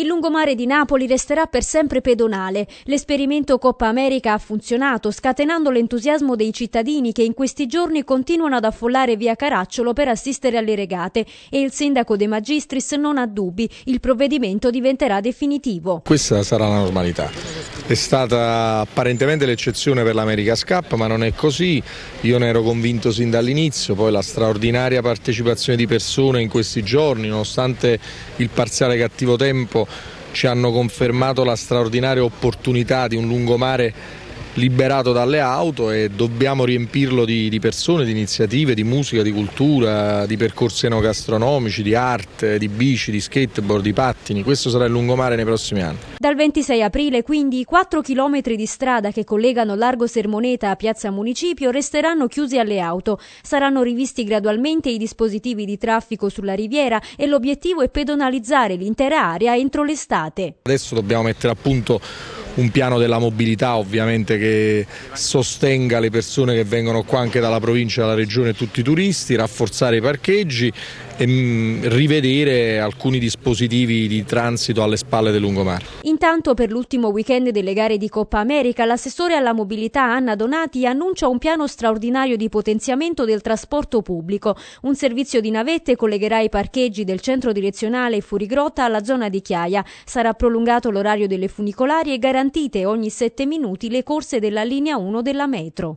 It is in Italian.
Il lungomare di Napoli resterà per sempre pedonale. L'esperimento Coppa America ha funzionato, scatenando l'entusiasmo dei cittadini che in questi giorni continuano ad affollare via Caracciolo per assistere alle regate e il sindaco De Magistris non ha dubbi, il provvedimento diventerà definitivo. Questa sarà la normalità è stata apparentemente l'eccezione per l'America Cup, ma non è così. Io ne ero convinto sin dall'inizio, poi la straordinaria partecipazione di persone in questi giorni, nonostante il parziale cattivo tempo, ci hanno confermato la straordinaria opportunità di un lungomare liberato dalle auto e dobbiamo riempirlo di, di persone, di iniziative, di musica, di cultura, di percorsi enogastronomici, di arte, di bici, di skateboard, di pattini. Questo sarà il lungomare nei prossimi anni. Dal 26 aprile quindi i 4 km di strada che collegano Largo Sermoneta a Piazza Municipio resteranno chiusi alle auto. Saranno rivisti gradualmente i dispositivi di traffico sulla riviera e l'obiettivo è pedonalizzare l'intera area entro l'estate. Adesso dobbiamo mettere a punto un piano della mobilità ovviamente che sostenga le persone che vengono qua anche dalla provincia, dalla regione e tutti i turisti, rafforzare i parcheggi e ehm, rivedere alcuni dispositivi di transito alle spalle del lungomare. Intanto per l'ultimo weekend delle gare di Coppa America l'assessore alla mobilità Anna Donati annuncia un piano straordinario di potenziamento del trasporto pubblico. Un servizio di navette collegherà i parcheggi del centro direzionale Furigrotta alla zona di Chiaia. Sarà prolungato l'orario delle funicolari e garantite ogni 7 minuti le corse della linea 1 della metro.